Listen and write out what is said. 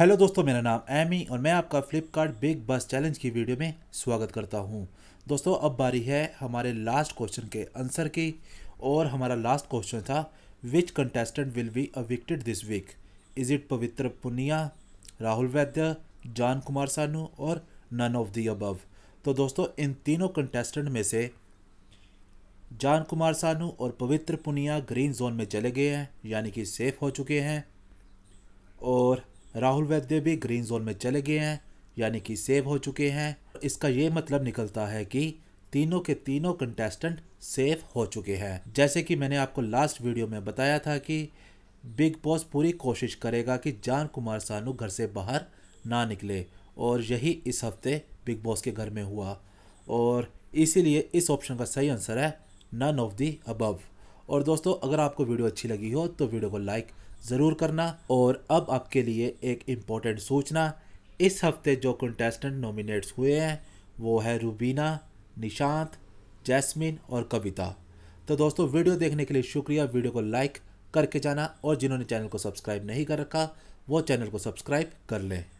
hello दोस्तों मेरा नाम एमी और मैं आपका फ्लिपकार्ट बिग बस चैलेंज की वीडियो में स्वागत करता हूं दोस्तों अब बारी है हमारे लास्ट क्वेश्चन के आंसर की और हमारा लास्ट क्वेश्चन था which contestant will be evicted this week is it Pavitra Punia Rahul वैद्य जान कुमार सानू और नन ऑफ दी अबव तो दोस्तों इन तीनों कंटेस्टेंट में से जान कुमार सानू और पवित्र पुनिया ग्रीन जोन में चले गए हैं यानी कि सेफ हो चुके हैं राहुल वैद्य भी ग्रीन जोन में चले गए हैं यानी कि सेव हो चुके हैं इसका ये मतलब निकलता है कि तीनों के तीनों कंटेस्टेंट सेफ हो चुके हैं जैसे कि मैंने आपको लास्ट वीडियो में बताया था कि बिग बॉस पूरी कोशिश करेगा कि जान कुमार सानू घर से बाहर ना निकले और यही इस हफ्ते बिग बॉस के घर में हुआ और इसीलिए इस ऑप्शन का सही आंसर है नन ऑफ दी अबव और दोस्तों अगर आपको वीडियो अच्छी लगी हो तो वीडियो को लाइक ज़रूर करना और अब आपके लिए एक इम्पोर्टेंट सूचना इस हफ्ते जो कंटेस्टेंट नॉमिनेट्स हुए हैं वो है रूबीना निशांत जैस्मिन और कविता तो दोस्तों वीडियो देखने के लिए शुक्रिया वीडियो को लाइक करके जाना और जिन्होंने चैनल को सब्सक्राइब नहीं कर रखा वो चैनल को सब्सक्राइब कर लें